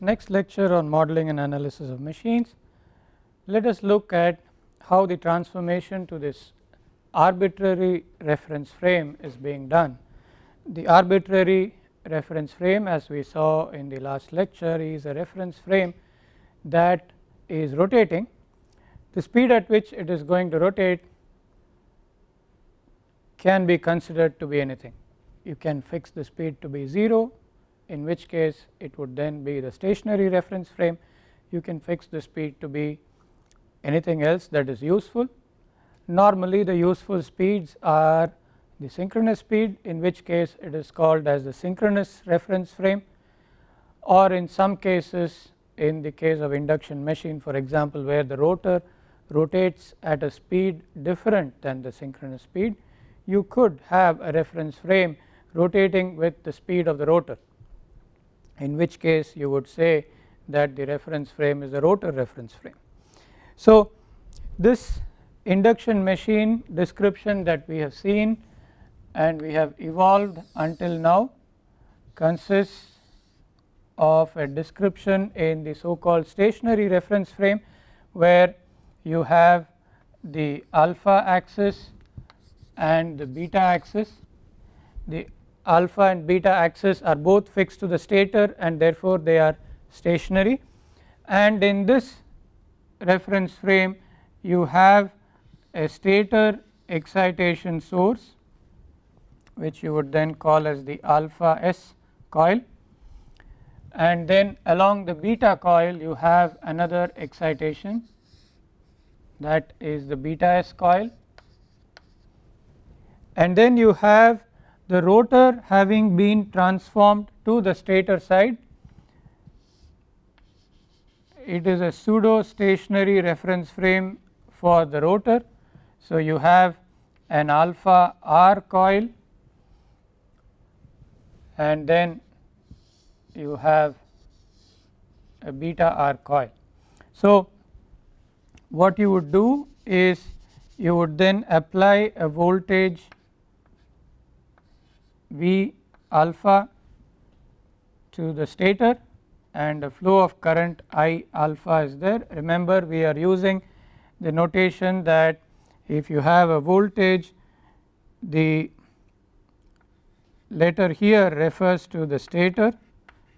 next lecture on modeling and analysis of machines, let us look at how the transformation to this arbitrary reference frame is being done. The arbitrary reference frame as we saw in the last lecture is a reference frame that is rotating. The speed at which it is going to rotate can be considered to be anything. You can fix the speed to be 0, in which case it would then be the stationary reference frame you can fix the speed to be anything else that is useful. Normally the useful speeds are the synchronous speed in which case it is called as the synchronous reference frame or in some cases in the case of induction machine for example where the rotor rotates at a speed different than the synchronous speed you could have a reference frame rotating with the speed of the rotor in which case you would say that the reference frame is a rotor reference frame. So this induction machine description that we have seen and we have evolved until now consists of a description in the so called stationary reference frame where you have the alpha axis and the beta axis. The alpha and beta axis are both fixed to the stator and therefore they are stationary and in this reference frame you have a stator excitation source which you would then call as the alpha s coil and then along the beta coil you have another excitation that is the beta s coil and then you have the rotor having been transformed to the stator side it is a pseudo stationary reference frame for the rotor. So, you have an alpha r coil and then you have a beta r coil. So, what you would do is you would then apply a voltage V alpha to the stator and the flow of current I alpha is there. Remember we are using the notation that if you have a voltage the letter here refers to the stator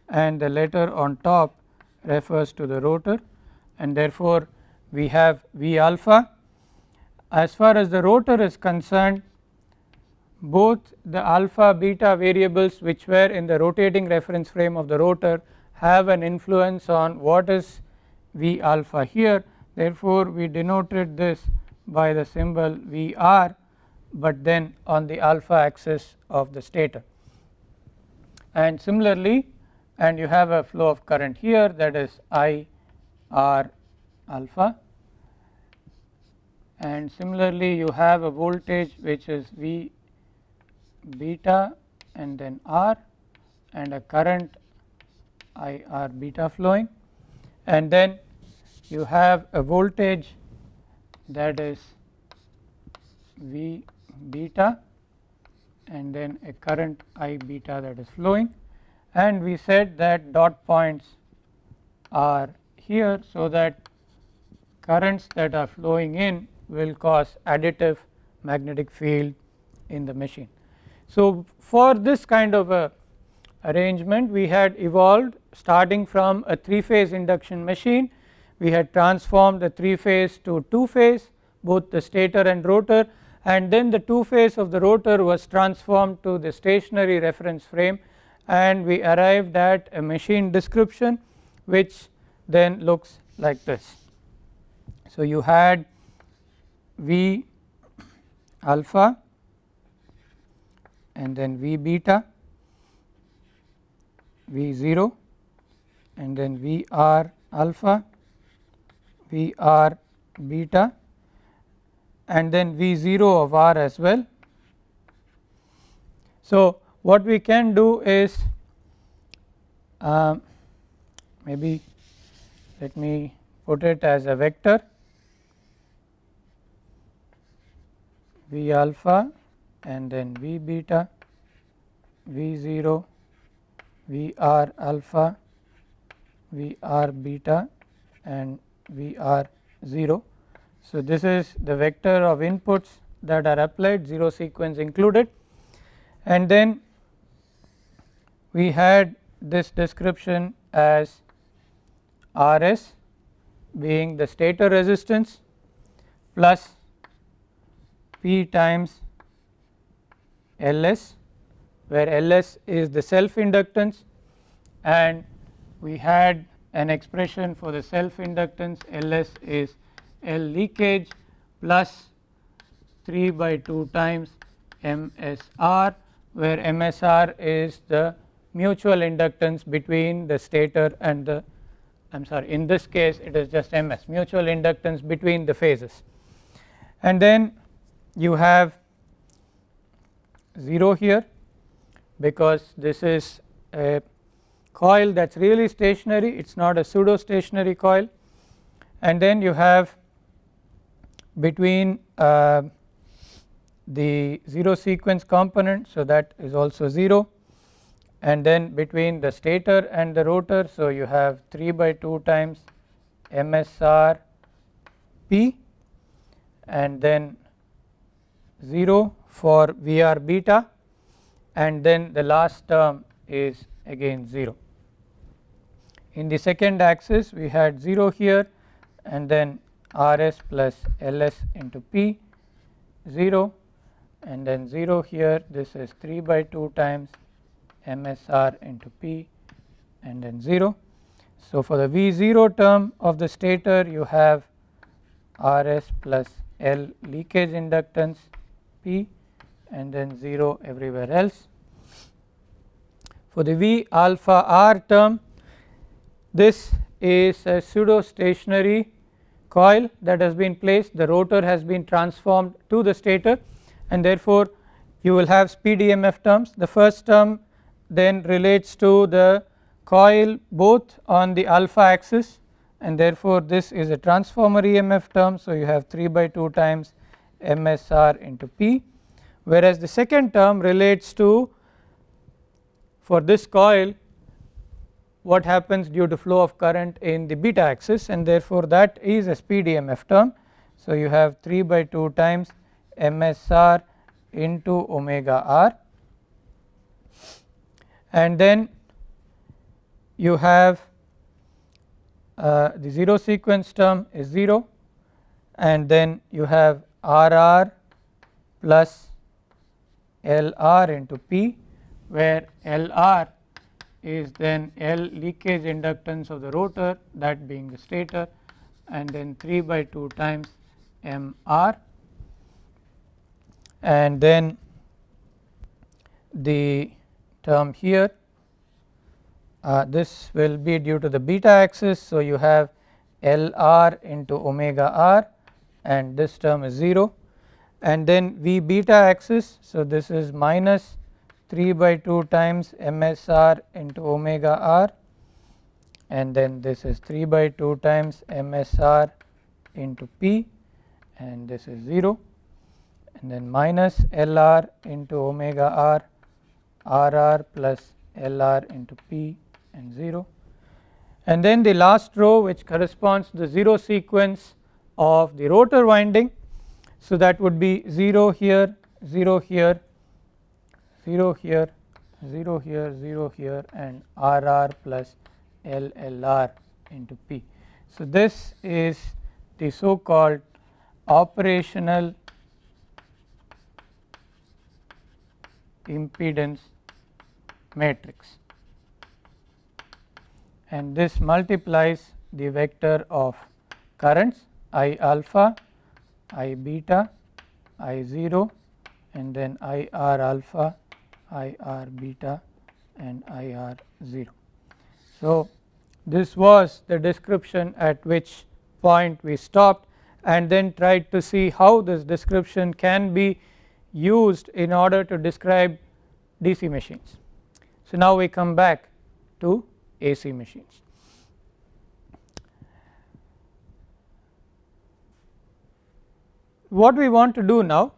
and the letter on top refers to the rotor and therefore we have V alpha. As far as the rotor is concerned both the alpha beta variables which were in the rotating reference frame of the rotor have an influence on what is V alpha here therefore, we denoted this by the symbol VR but then on the alpha axis of the stator. And similarly and you have a flow of current here that is I R alpha and similarly you have a voltage which is V beta and then R and a current I R beta flowing and then you have a voltage that is V beta and then a current I beta that is flowing and we said that dot points are here. So, that currents that are flowing in will cause additive magnetic field in the machine. So, for this kind of a uh, arrangement we had evolved starting from a 3 phase induction machine we had transformed the 3 phase to 2 phase both the stator and rotor and then the 2 phase of the rotor was transformed to the stationary reference frame and we arrived at a machine description which then looks like this. So, you had V alpha and then V beta, V 0 and then V r alpha, V r beta and then V 0 of r as well. So, what we can do is uh, maybe let me put it as a vector V alpha and then V beta, V 0, V r alpha, V r beta and V r 0. So, this is the vector of inputs that are applied 0 sequence included and then we had this description as R s being the stator resistance plus P times Ls where Ls is the self inductance and we had an expression for the self inductance Ls is L leakage plus 3 by 2 times MSR where MSR is the mutual inductance between the stator and the I am sorry in this case it is just MS mutual inductance between the phases and then you have 0 here because this is a coil that is really stationary it is not a pseudo stationary coil and then you have between uh, the 0 sequence component. So, that is also 0 and then between the stator and the rotor. So, you have 3 by 2 times MSR P and then 0 for Vr beta and then the last term is again 0. In the second axis we had 0 here and then Rs plus Ls into P 0 and then 0 here this is 3 by 2 times MSR into P and then 0. So, for the V0 term of the stator you have Rs plus L leakage inductance P and then 0 everywhere else. For the V alpha r term this is a pseudo stationary coil that has been placed the rotor has been transformed to the stator and therefore you will have speed EMF terms the first term then relates to the coil both on the alpha axis and therefore this is a transformer EMF term so you have 3 by 2 times MSR into P whereas the second term relates to for this coil what happens due to flow of current in the beta axis and therefore that is a speed EMF term. So, you have 3 by 2 times MSR into omega r and then you have uh, the 0 sequence term is 0 and then you have R r plus LR into P where LR is then L leakage inductance of the rotor that being the stator and then 3 by 2 times MR and then the term here uh, this will be due to the beta axis. So, you have L r into omega r and this term is 0 and then V beta axis. So, this is minus 3 by 2 times MSR into omega r and then this is 3 by 2 times MSR into P and this is 0 and then minus LR into omega r RR plus LR into P and 0 and then the last row which corresponds to the 0 sequence of the rotor winding so, that would be 0 here, 0 here, 0 here, 0 here, 0 here and RR plus LLR into P. So, this is the so called operational impedance matrix and this multiplies the vector of currents I alpha I beta, I 0 and then I r alpha, I r beta and I r 0. So, this was the description at which point we stopped and then tried to see how this description can be used in order to describe DC machines. So, now we come back to AC machines. what we want to do now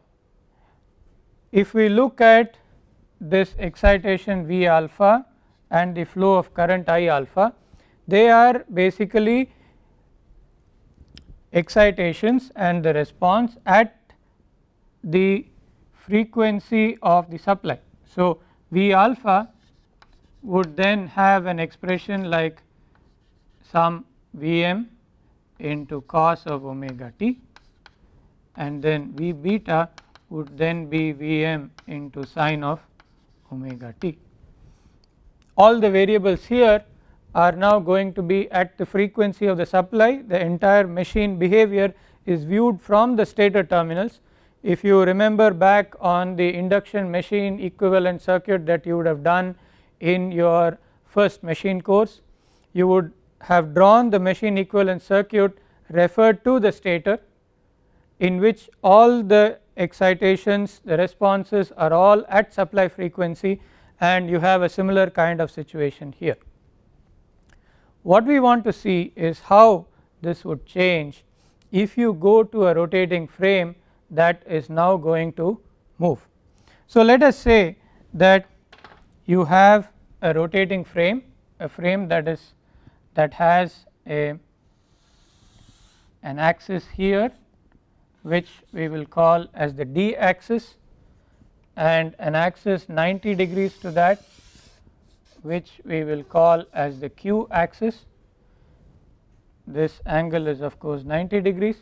if we look at this excitation V alpha and the flow of current I alpha they are basically excitations and the response at the frequency of the supply. So, V alpha would then have an expression like some Vm into cos of omega t and then V beta would then be Vm into sine of omega t. All the variables here are now going to be at the frequency of the supply the entire machine behavior is viewed from the stator terminals. If you remember back on the induction machine equivalent circuit that you would have done in your first machine course you would have drawn the machine equivalent circuit referred to the stator in which all the excitations the responses are all at supply frequency and you have a similar kind of situation here. What we want to see is how this would change if you go to a rotating frame that is now going to move. So, let us say that you have a rotating frame a frame that is that has a an axis here which we will call as the d axis and an axis 90 degrees to that which we will call as the q axis this angle is of course 90 degrees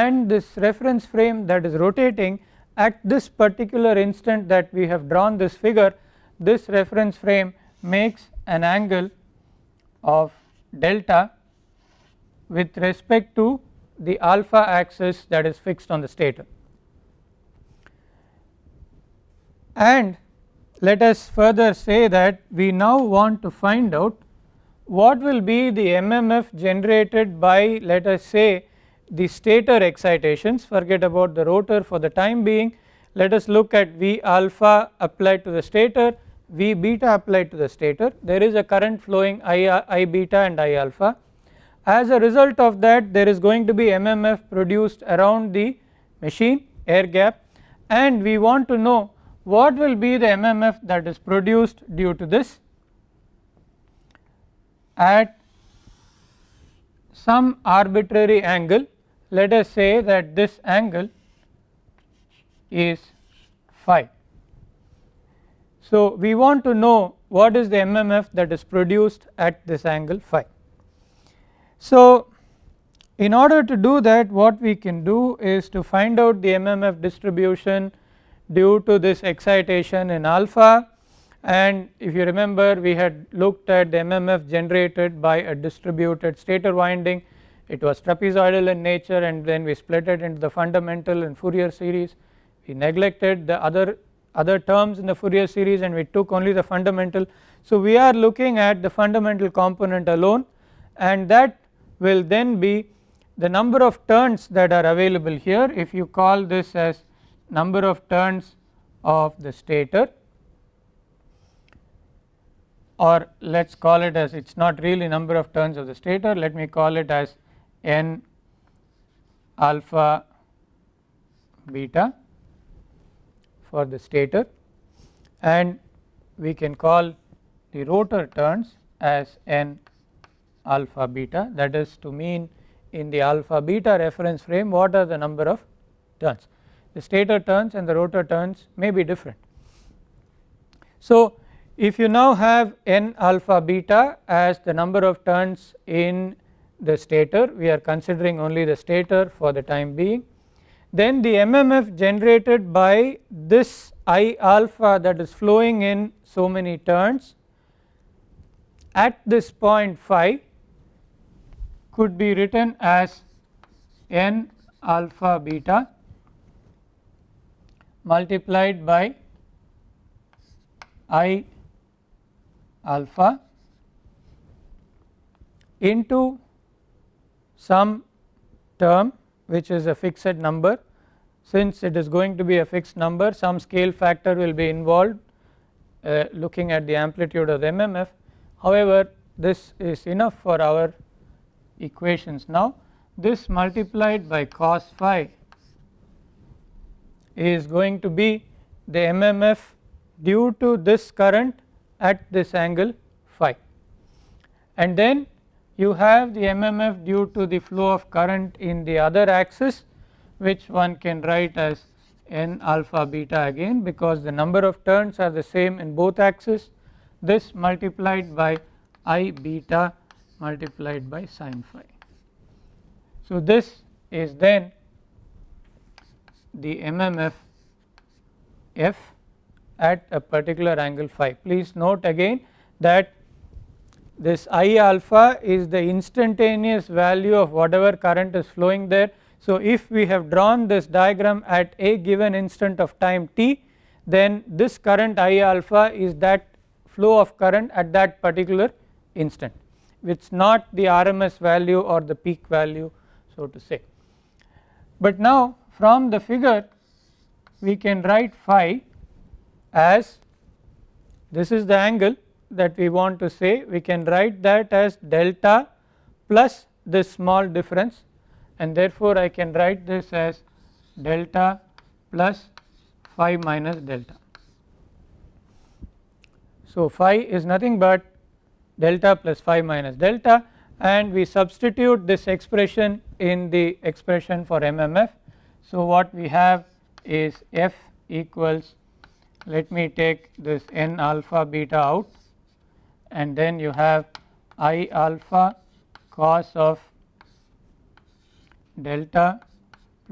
and this reference frame that is rotating at this particular instant that we have drawn this figure this reference frame makes an angle of delta with respect to the alpha axis that is fixed on the stator and let us further say that we now want to find out what will be the MMF generated by let us say the stator excitations forget about the rotor for the time being let us look at V alpha applied to the stator V beta applied to the stator there is a current flowing I, I beta and I alpha as a result of that there is going to be MMF produced around the machine air gap and we want to know what will be the MMF that is produced due to this at some arbitrary angle let us say that this angle is phi. So, we want to know what is the MMF that is produced at this angle phi. So, in order to do that what we can do is to find out the MMF distribution due to this excitation in alpha and if you remember we had looked at the MMF generated by a distributed stator winding it was trapezoidal in nature and then we split it into the fundamental and Fourier series we neglected the other other terms in the Fourier series and we took only the fundamental. So, we are looking at the fundamental component alone and that will then be the number of turns that are available here if you call this as number of turns of the stator or let us call it as it is not really number of turns of the stator let me call it as n alpha beta for the stator and we can call the rotor turns as n alpha beta that is to mean in the alpha beta reference frame what are the number of turns. The stator turns and the rotor turns may be different. So if you now have n alpha beta as the number of turns in the stator we are considering only the stator for the time being then the MMF generated by this I alpha that is flowing in so many turns at this point phi could be written as n alpha beta multiplied by i alpha into some term which is a fixed number since it is going to be a fixed number some scale factor will be involved uh, looking at the amplitude of the MMF however this is enough for our equations. Now this multiplied by cos phi is going to be the MMF due to this current at this angle phi and then you have the MMF due to the flow of current in the other axis which one can write as n alpha beta again because the number of turns are the same in both axes this multiplied by i beta multiplied by sine phi. So, this is then the MMF f at a particular angle phi. Please note again that this I alpha is the instantaneous value of whatever current is flowing there. So, if we have drawn this diagram at a given instant of time t then this current I alpha is that flow of current at that particular instant which is not the RMS value or the peak value so to say. But now from the figure we can write phi as this is the angle that we want to say we can write that as delta plus this small difference and therefore I can write this as delta plus phi minus delta. So phi is nothing but delta plus phi minus delta and we substitute this expression in the expression for MMF. So what we have is F equals let me take this n alpha beta out and then you have i alpha cos of delta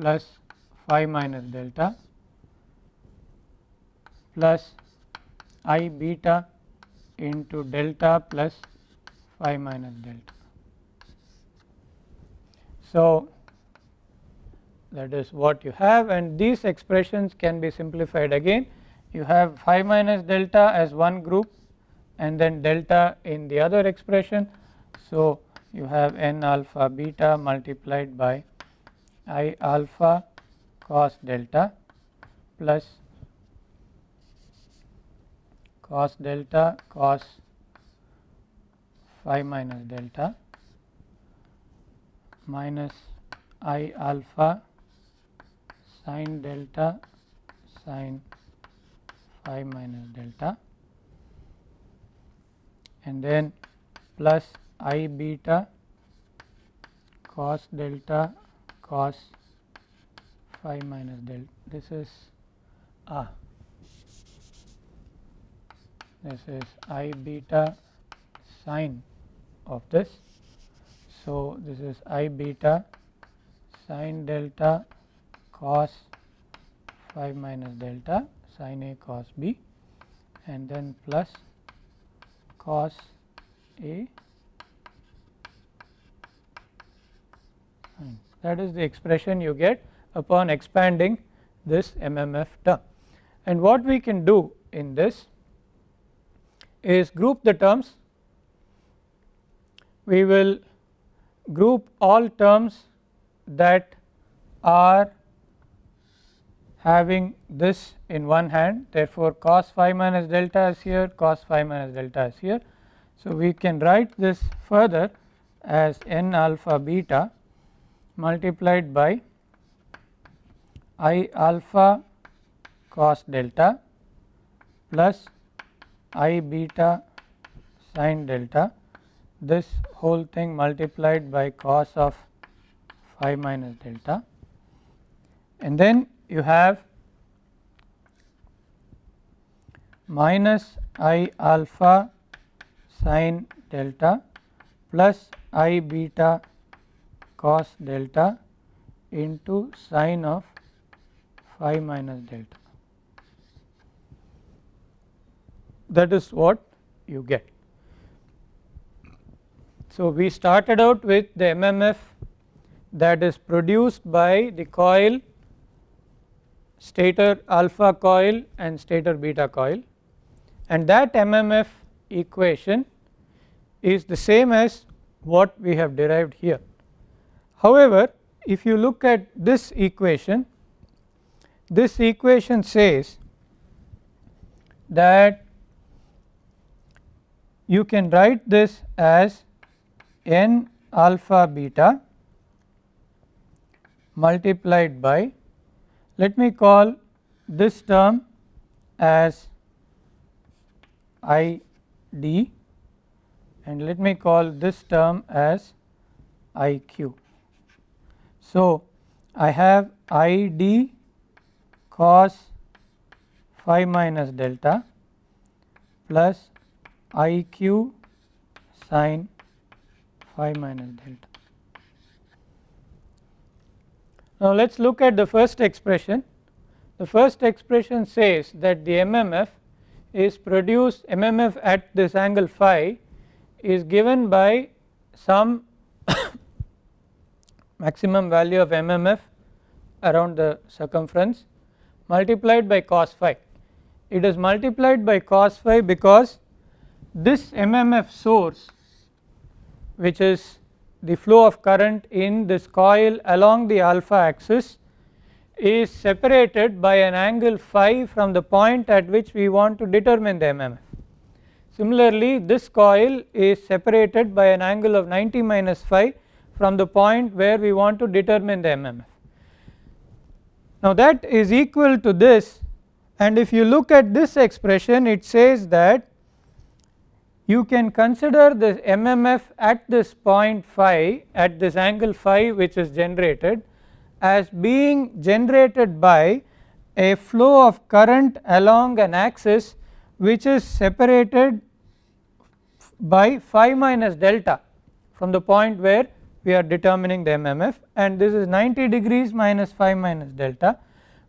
plus phi minus delta plus i beta into delta plus phi minus delta. So, that is what you have and these expressions can be simplified again. You have phi minus delta as one group and then delta in the other expression. So, you have n alpha beta multiplied by i alpha cos delta plus cos delta cos phi minus delta minus i alpha sin delta sin phi minus delta and then plus i beta cos delta cos phi minus delta this is ah this is i beta sine of this. So, this is i beta sine delta cos phi minus delta sine a cos b and then plus cos a hmm. That is the expression you get upon expanding this MMF term. And what we can do in this is group the terms we will group all terms that are having this in one hand therefore, cos phi minus delta is here cos phi minus delta is here. So, we can write this further as n alpha beta multiplied by i alpha cos delta plus i beta sine delta this whole thing multiplied by cos of phi minus delta and then you have minus i alpha sine delta plus i beta cos delta into sine of phi minus delta. that is what you get. So we started out with the MMF that is produced by the coil stator alpha coil and stator beta coil and that MMF equation is the same as what we have derived here. However, if you look at this equation, this equation says that you can write this as n alpha beta multiplied by let me call this term as I d and let me call this term as I q. So, I have I d cos phi minus delta plus i q sine phi minus delta. Now let us look at the first expression. The first expression says that the MMF is produced MMF at this angle phi is given by some maximum value of MMF around the circumference multiplied by cos phi. It is multiplied by cos phi because this MMF source which is the flow of current in this coil along the alpha axis is separated by an angle phi from the point at which we want to determine the MMF. Similarly this coil is separated by an angle of 90 minus phi from the point where we want to determine the MMF. Now that is equal to this and if you look at this expression it says that you can consider this MMF at this point phi at this angle phi which is generated as being generated by a flow of current along an axis which is separated by phi minus delta from the point where we are determining the MMF and this is 90 degrees minus phi minus delta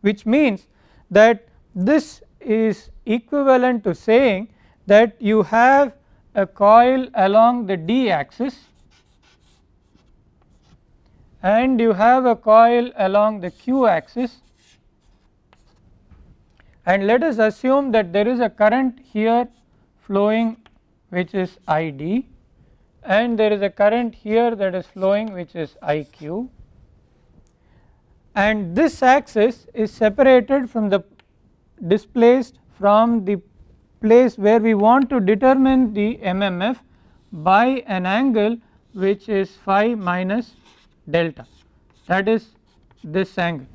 which means that this is equivalent to saying that you have a coil along the d axis and you have a coil along the q axis and let us assume that there is a current here flowing which is id and there is a current here that is flowing which is iq and this axis is separated from the displaced from the place where we want to determine the MMF by an angle which is phi minus delta that is this angle.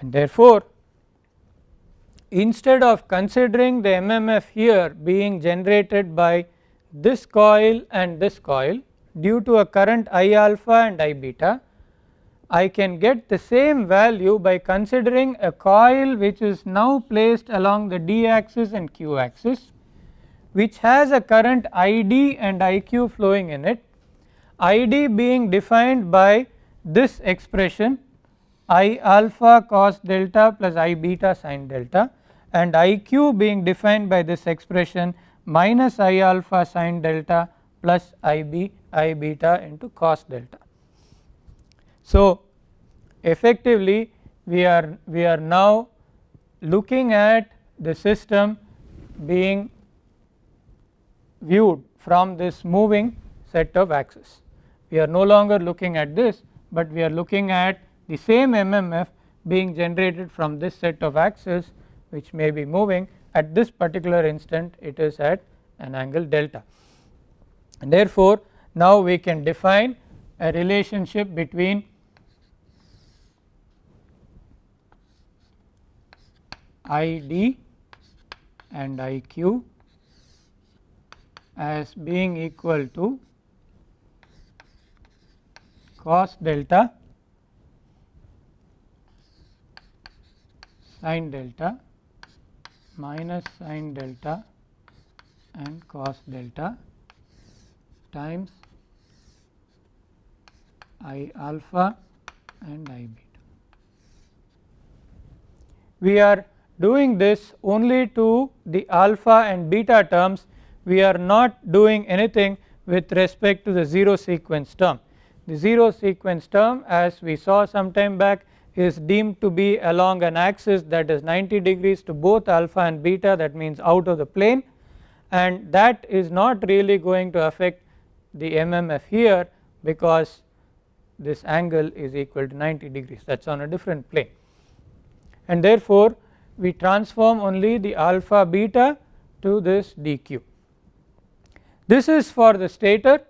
And therefore, instead of considering the MMF here being generated by this coil and this coil due to a current I alpha and I beta I can get the same value by considering a coil which is now placed along the d axis and q axis which has a current ID and IQ flowing in it ID being defined by this expression I alpha cos delta plus I beta sin delta and IQ being defined by this expression minus I alpha sin delta plus IB I beta into cos delta. So, effectively we are we are now looking at the system being viewed from this moving set of axes. We are no longer looking at this, but we are looking at the same MMF being generated from this set of axes which may be moving at this particular instant it is at an angle delta. And therefore, now we can define a relationship between ID and IQ as being equal to cos delta sin delta minus sin delta and cos delta times i alpha and i beta. We are doing this only to the alpha and beta terms we are not doing anything with respect to the 0 sequence term. The 0 sequence term as we saw some time back is deemed to be along an axis that is 90 degrees to both alpha and beta that means out of the plane and that is not really going to affect the MMF here because this angle is equal to 90 degrees that is on a different plane and therefore we transform only the alpha beta to this dq. This is for the stator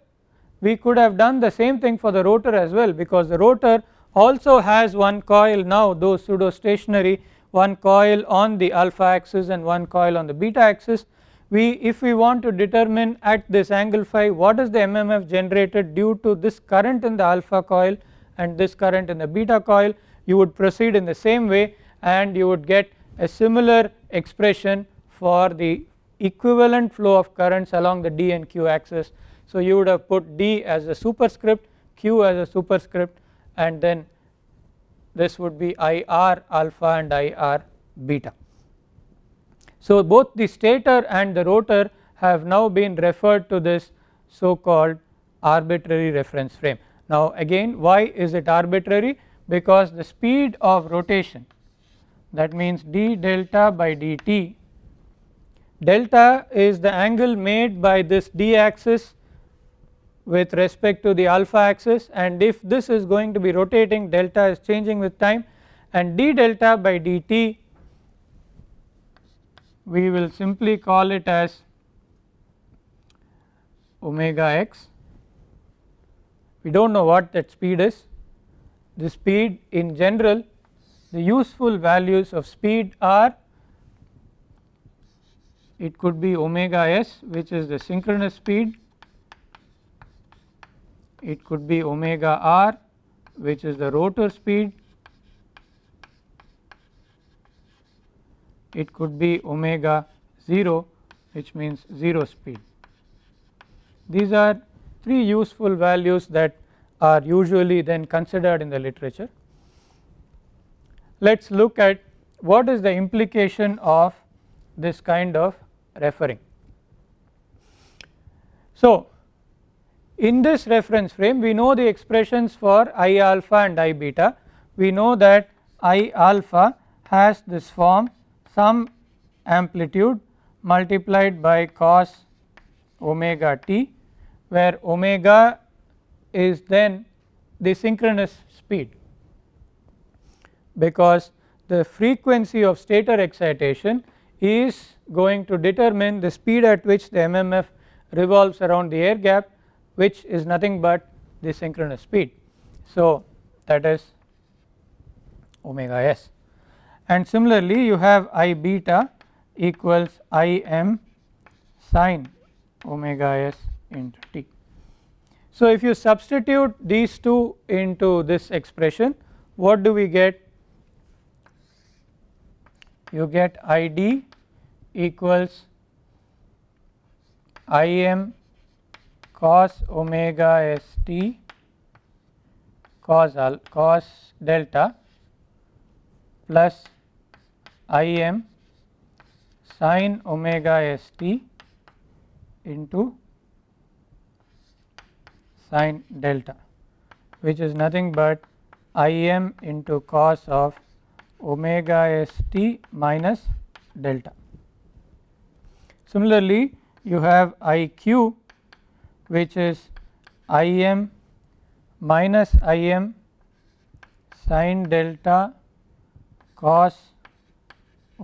we could have done the same thing for the rotor as well because the rotor also has one coil now though pseudo stationary one coil on the alpha axis and one coil on the beta axis. We if we want to determine at this angle phi what is the MMF generated due to this current in the alpha coil and this current in the beta coil you would proceed in the same way and you would get a similar expression for the equivalent flow of currents along the D and Q axis. So you would have put D as a superscript, Q as a superscript and then this would be IR alpha and IR beta. So both the stator and the rotor have now been referred to this so called arbitrary reference frame. Now again why is it arbitrary because the speed of rotation that means d delta by dt. Delta is the angle made by this d axis with respect to the alpha axis and if this is going to be rotating delta is changing with time and d delta by dt we will simply call it as omega x we do not know what that speed is the speed in general the useful values of speed are it could be omega s which is the synchronous speed, it could be omega r which is the rotor speed, it could be omega 0 which means 0 speed. These are three useful values that are usually then considered in the literature. Let us look at what is the implication of this kind of referring. So, in this reference frame we know the expressions for I alpha and I beta. We know that I alpha has this form some amplitude multiplied by cos omega t where omega is then the synchronous speed because the frequency of stator excitation is going to determine the speed at which the MMF revolves around the air gap which is nothing but the synchronous speed. So, that is omega s and similarly you have I beta equals I m sine omega s into t. So, if you substitute these two into this expression what do we get you get ID equals Im cos omega st cos al cos delta plus Im sin omega st into sin delta which is nothing but Im into cos of omega s t minus delta. Similarly, you have I q which is I m minus I m sine delta cos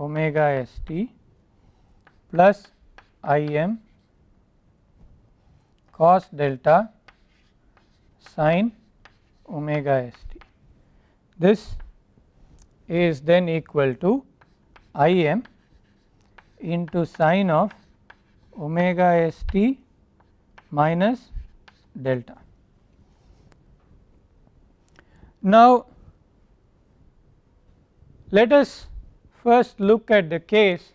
omega s t plus I m cos delta sine omega s t. This is then equal to I m into sine of omega s t minus delta. Now, let us first look at the case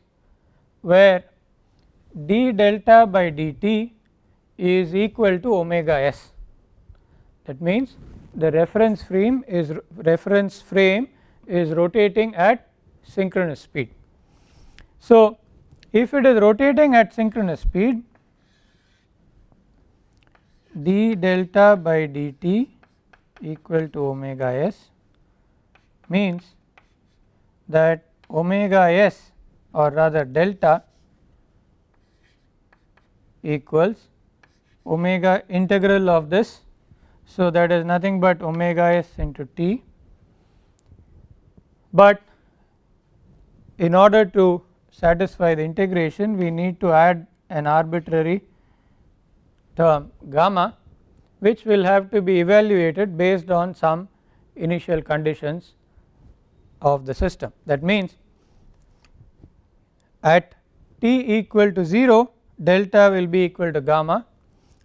where d delta by dt is equal to omega s that means the reference frame is reference frame is rotating at synchronous speed. So, if it is rotating at synchronous speed d delta by dt equal to omega s means that omega s or rather delta equals omega integral of this. So, that is nothing but omega s into t but in order to satisfy the integration we need to add an arbitrary term gamma which will have to be evaluated based on some initial conditions of the system. That means at t equal to 0 delta will be equal to gamma.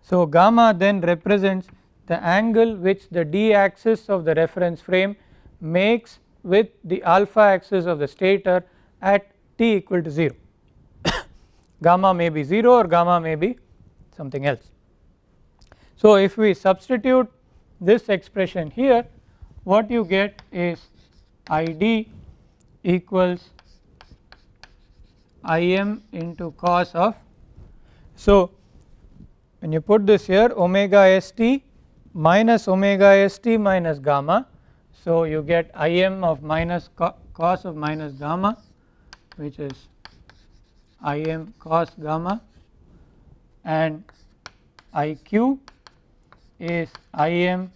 So, gamma then represents the angle which the d axis of the reference frame makes with the alpha axis of the stator at t equal to 0 gamma may be 0 or gamma may be something else. So if we substitute this expression here what you get is id equals im into cos of so when you put this here omega st minus omega st minus gamma so you get Im of minus co cos of minus gamma which is Im cos gamma and Iq is Im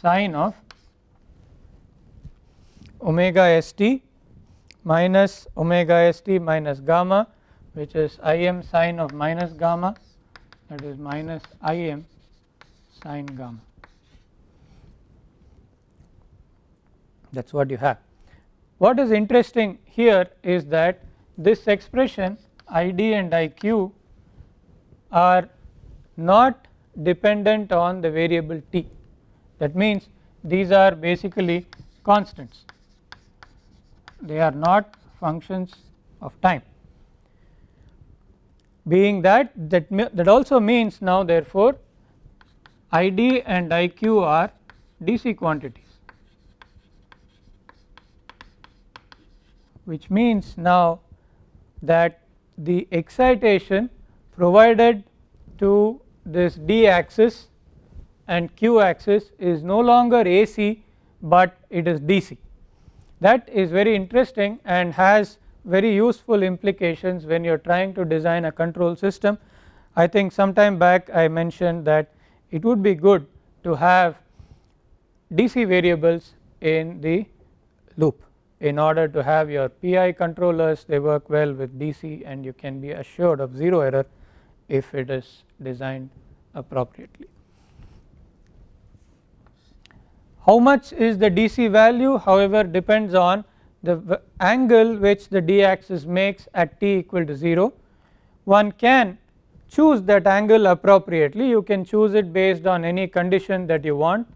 sine of omega st minus omega st minus gamma which is Im sine of minus gamma that is minus Im sine gamma. that is what you have. What is interesting here is that this expression ID and IQ are not dependent on the variable t that means these are basically constants they are not functions of time being that that, that also means now therefore id and iq are dc quantities which means now that the excitation provided to this d axis and q axis is no longer AC but it is DC. That is very interesting and has very useful implications when you are trying to design a control system. I think some time back I mentioned that it would be good to have DC variables in the loop in order to have your PI controllers they work well with DC and you can be assured of 0 error if it is designed appropriately. How much is the DC value however depends on the angle which the D axis makes at t equal to 0. One can choose that angle appropriately you can choose it based on any condition that you want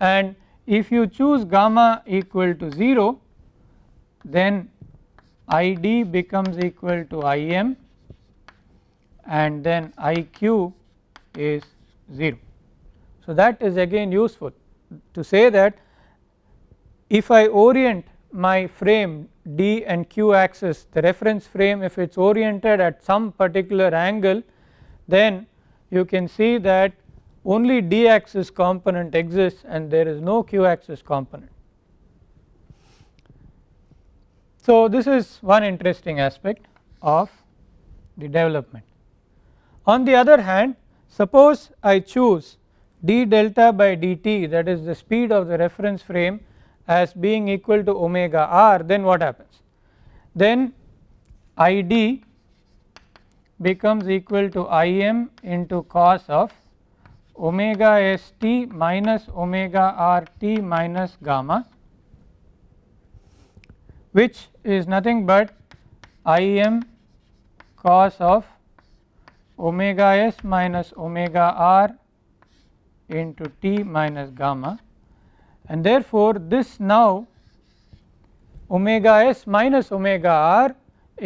and if you choose gamma equal to 0 then ID becomes equal to IM and then IQ is 0. So, that is again useful to say that if I orient my frame D and Q axis the reference frame if it is oriented at some particular angle then you can see that only D axis component exists and there is no Q axis component. So, this is one interesting aspect of the development. On the other hand suppose I choose d delta by dt that is the speed of the reference frame as being equal to omega r then what happens? Then id becomes equal to im into cos of omega st minus omega r t minus gamma which is nothing but I m cos of omega s minus omega r into t minus gamma and therefore this now omega s minus omega r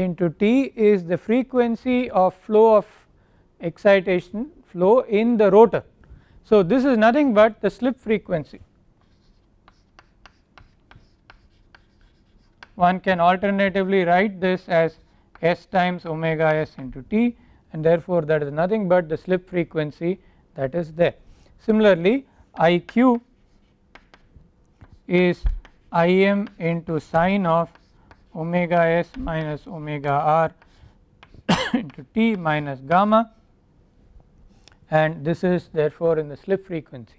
into t is the frequency of flow of excitation flow in the rotor. So, this is nothing but the slip frequency one can alternatively write this as s times omega s into t and therefore that is nothing but the slip frequency that is there. Similarly, iq is im into sine of omega s minus omega r into t minus gamma and this is therefore in the slip frequency.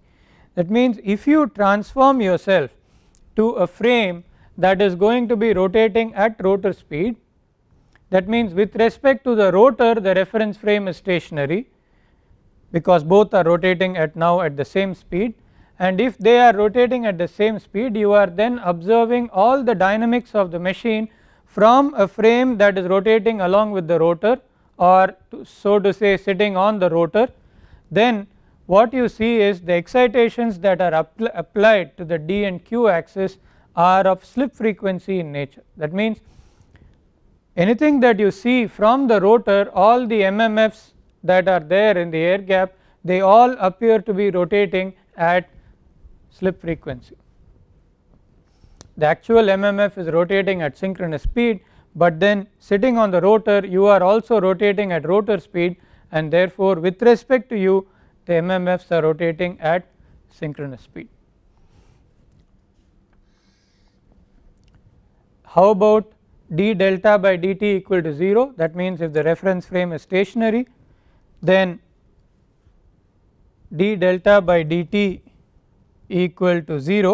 That means if you transform yourself to a frame that is going to be rotating at rotor speed that means with respect to the rotor the reference frame is stationary because both are rotating at now at the same speed and if they are rotating at the same speed you are then observing all the dynamics of the machine from a frame that is rotating along with the rotor or to so to say sitting on the rotor then what you see is the excitations that are applied to the d and q axis are of slip frequency in nature that means anything that you see from the rotor all the MMFs that are there in the air gap they all appear to be rotating at slip frequency. The actual MMF is rotating at synchronous speed but then sitting on the rotor you are also rotating at rotor speed and therefore with respect to you the MMFs are rotating at synchronous speed. How about d delta by dt equal to 0 that means if the reference frame is stationary then d delta by dt equal to 0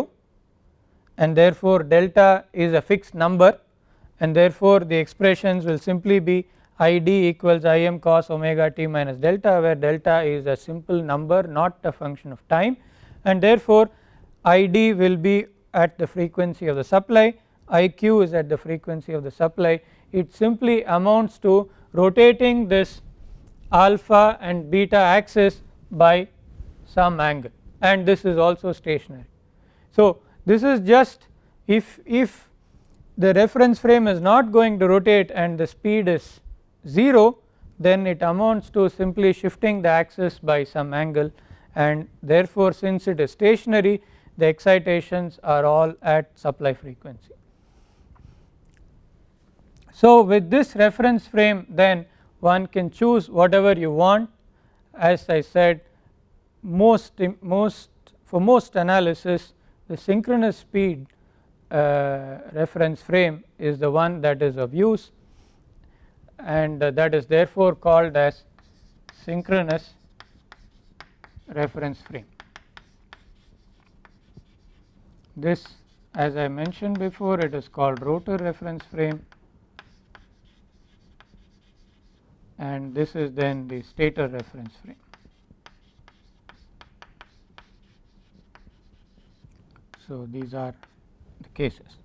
and therefore delta is a fixed number and therefore the expressions will simply be id equals im cos omega t minus delta where delta is a simple number not a function of time and therefore id will be at the frequency of the supply IQ is at the frequency of the supply it simply amounts to rotating this alpha and beta axis by some angle and this is also stationary. So, this is just if, if the reference frame is not going to rotate and the speed is 0 then it amounts to simply shifting the axis by some angle and therefore since it is stationary the excitations are all at supply frequency. So, with this reference frame then one can choose whatever you want as I said most most for most analysis the synchronous speed uh, reference frame is the one that is of use and uh, that is therefore called as synchronous reference frame. This as I mentioned before it is called rotor reference frame and this is then the stator reference frame. So, these are the cases.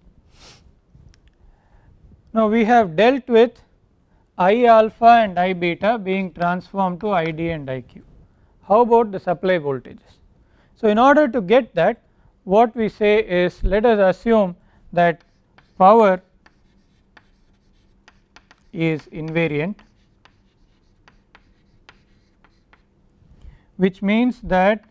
Now, we have dealt with I alpha and I beta being transformed to ID and IQ. How about the supply voltages? So, in order to get that what we say is let us assume that power is invariant which means that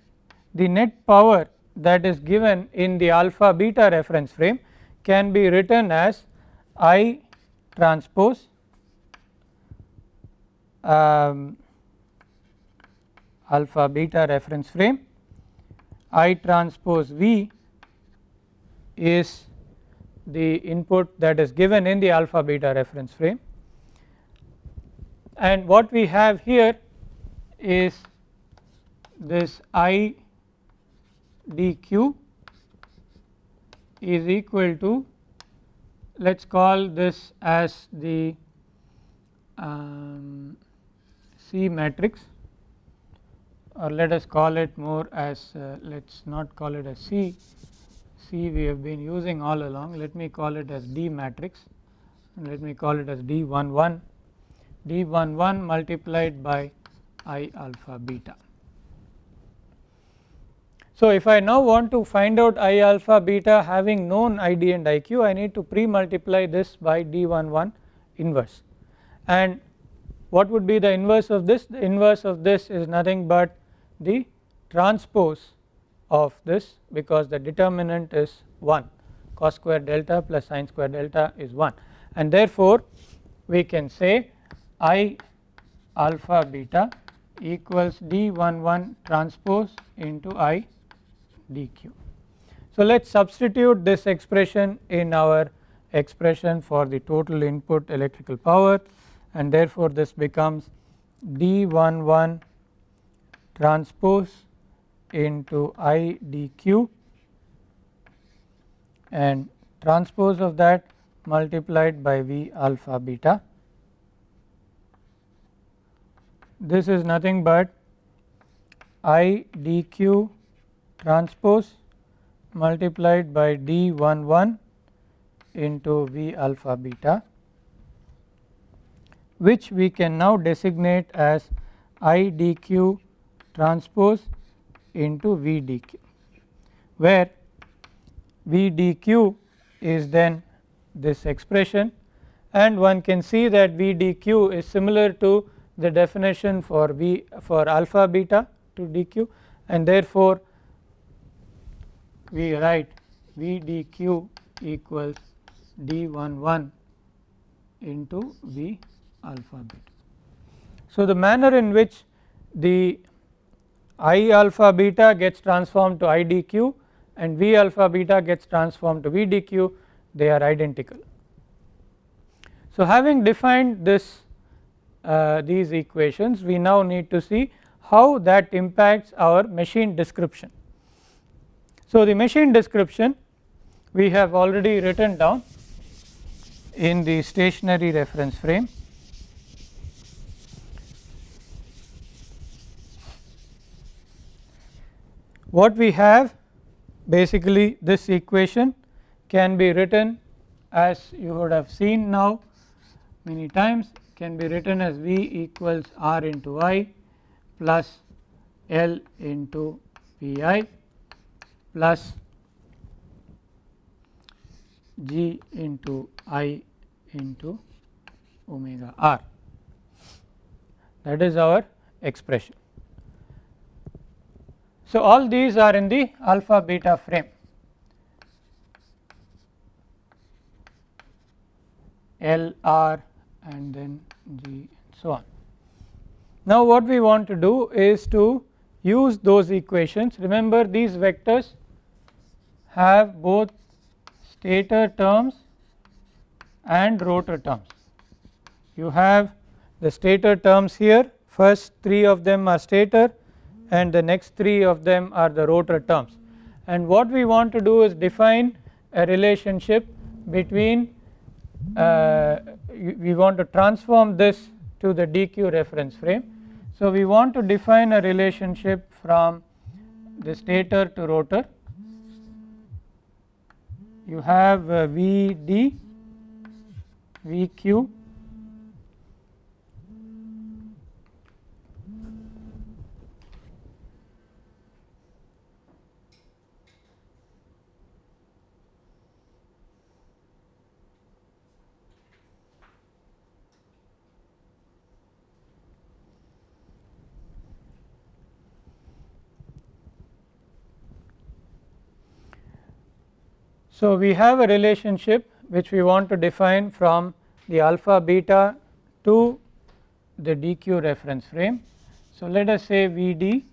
the net power that is given in the alpha beta reference frame can be written as I transpose um, alpha beta reference frame I transpose V is the input that is given in the alpha beta reference frame and what we have here is this I d q is equal to let us call this as the um, C matrix or let us call it more as uh, let us not call it as C, C we have been using all along let me call it as D matrix and let me call it as D 1 1 D 1 1 multiplied by I alpha beta so if I now want to find out I alpha beta having known ID and IQ I need to pre-multiply this by D11 inverse and what would be the inverse of this the inverse of this is nothing but the transpose of this because the determinant is 1 cos square delta plus sine square delta is 1 and therefore we can say I alpha beta equals D11 transpose into I dq. So let us substitute this expression in our expression for the total input electrical power and therefore this becomes d11 transpose into i dq and transpose of that multiplied by v alpha beta. This is nothing but i dq transpose multiplied by d 1 1 into V alpha beta which we can now designate as IDQ transpose into V dq where V dq is then this expression and one can see that V dq is similar to the definition for V for alpha beta to dq and therefore we write V d q equals d 1 1 into V alpha beta. So, the manner in which the I alpha beta gets transformed to I d q and V alpha beta gets transformed to V d q they are identical. So, having defined this uh, these equations we now need to see how that impacts our machine description. So the machine description we have already written down in the stationary reference frame. What we have basically this equation can be written as you would have seen now many times can be written as V equals R into I plus L into P i plus g into i into omega r that is our expression. So, all these are in the alpha beta frame L R and then G and so on. Now, what we want to do is to use those equations remember these vectors have both stator terms and rotor terms. You have the stator terms here first 3 of them are stator and the next 3 of them are the rotor terms and what we want to do is define a relationship between uh, we want to transform this to the dq reference frame. So we want to define a relationship from the stator to rotor you have uh, V D, V Q So, we have a relationship which we want to define from the alpha beta to the dq reference frame. So, let us say Vd,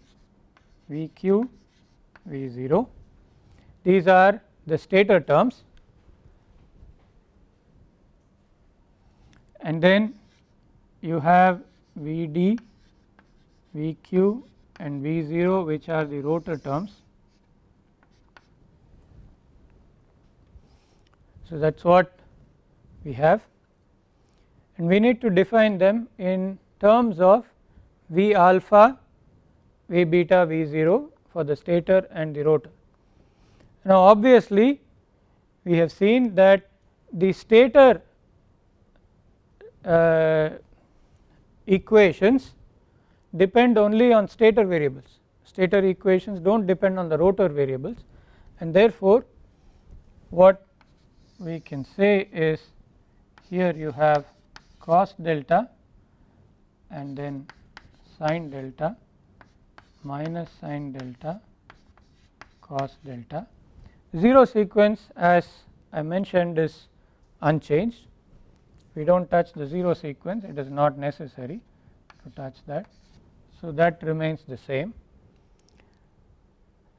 Vq, V0 these are the stator terms and then you have Vd, Vq and V0 which are the rotor terms So, that is what we have and we need to define them in terms of V alpha, V beta, V 0 for the stator and the rotor. Now obviously we have seen that the stator uh, equations depend only on stator variables, stator equations do not depend on the rotor variables and therefore what we can say is here you have cos delta and then sine delta minus sine delta cos delta. 0 sequence as I mentioned is unchanged. We do not touch the 0 sequence it is not necessary to touch that. So, that remains the same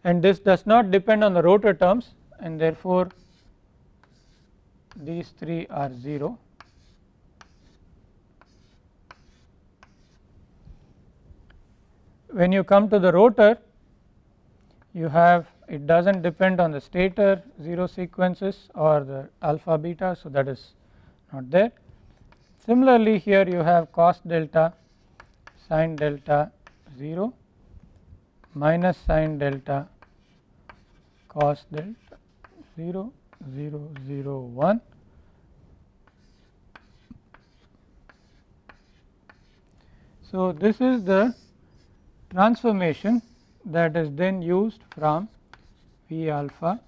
and this does not depend on the rotor terms and therefore, these 3 are 0 when you come to the rotor you have it does not depend on the stator 0 sequences or the alpha beta. So, that is not there. Similarly, here you have cos delta sin delta 0 minus sin delta cos delta 0 0, 0, 1 So, this is the transformation that is then used from V alpha,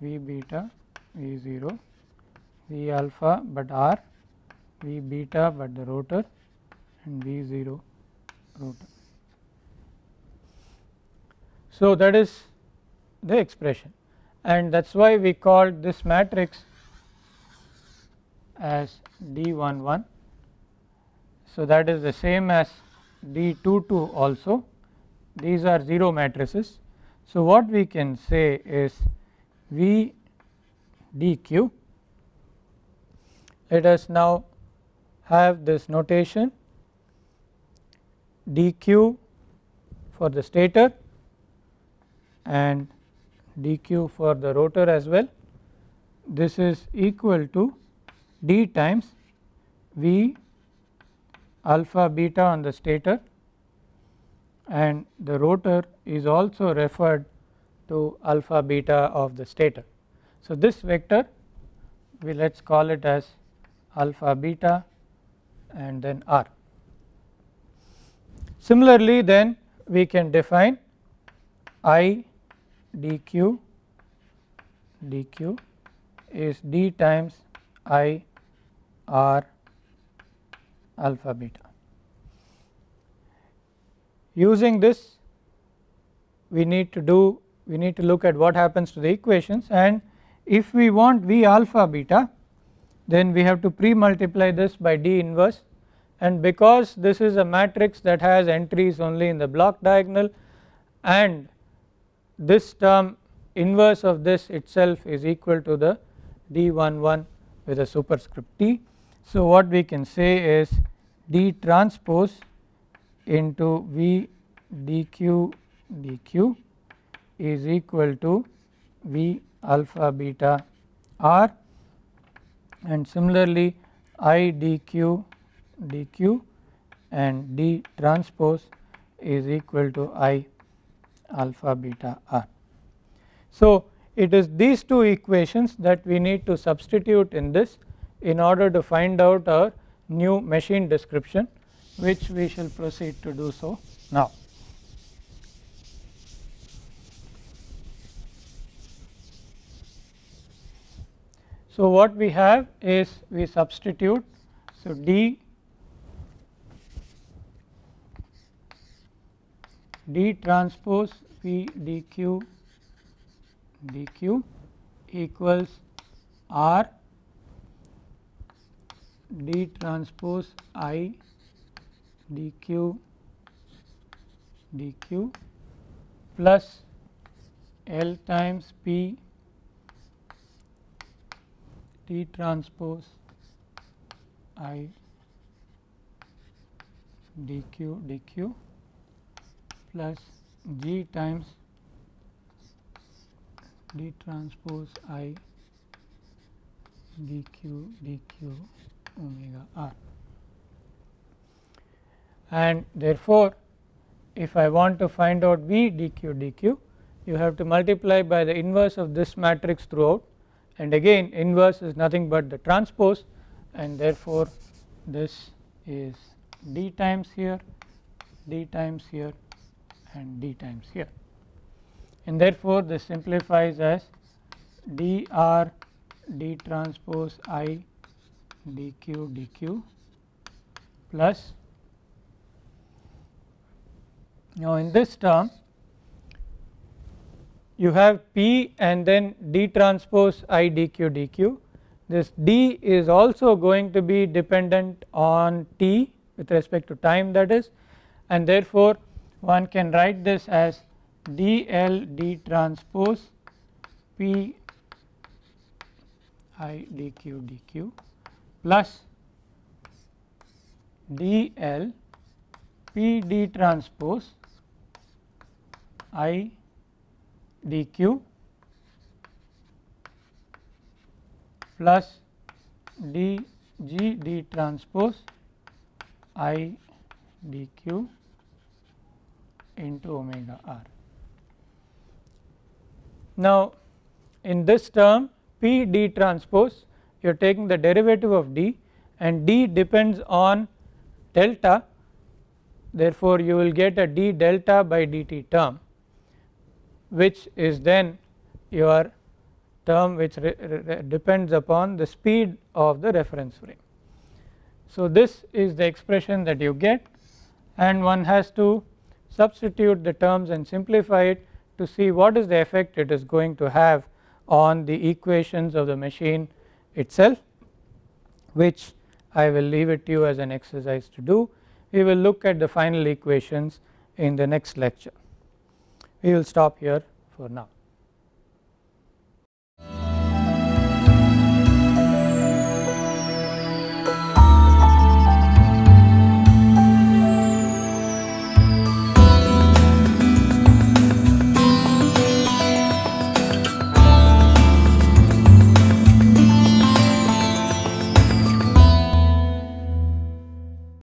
V beta, V 0, V alpha but R, V beta but the rotor and V 0 rotor. So, that is the expression and that is why we call this matrix as D11. So, that is the same as D22 also these are 0 matrices. So, what we can say is V dq let us now have this notation dq for the stator and dq for the rotor as well this is equal to d times v alpha beta on the stator and the rotor is also referred to alpha beta of the stator. So, this vector we let us call it as alpha beta and then r. Similarly, then we can define i dq dq is d times i r alpha beta. Using this we need to do we need to look at what happens to the equations and if we want v alpha beta then we have to pre multiply this by d inverse and because this is a matrix that has entries only in the block diagonal and this term inverse of this itself is equal to the d11 with a superscript t. So, what we can say is d transpose into v dq dq is equal to v alpha beta r and similarly i dq dq and d transpose is equal to i alpha beta r. So it is these two equations that we need to substitute in this in order to find out our new machine description which we shall proceed to do so now. So what we have is we substitute so d d transpose P D Q D Q equals r d transpose I D Q D Q plus L times P D transpose I D Q D Q plus g times d transpose i dq dq omega r. And therefore, if I want to find out B D Q D Q, dq dq you have to multiply by the inverse of this matrix throughout and again inverse is nothing but the transpose and therefore this is d times here d times here and d times here and therefore this simplifies as dr d transpose i dq dq plus now in this term you have p and then d transpose i dq dq this d is also going to be dependent on t with respect to time that is and therefore one can write this as dl d transpose p i dq dq plus dl p d transpose i dq plus d g d transpose i dq into omega r. Now, in this term p d transpose you are taking the derivative of d and d depends on delta therefore you will get a d delta by dt term which is then your term which depends upon the speed of the reference frame. So, this is the expression that you get and one has to substitute the terms and simplify it to see what is the effect it is going to have on the equations of the machine itself which I will leave it to you as an exercise to do. We will look at the final equations in the next lecture. We will stop here for now.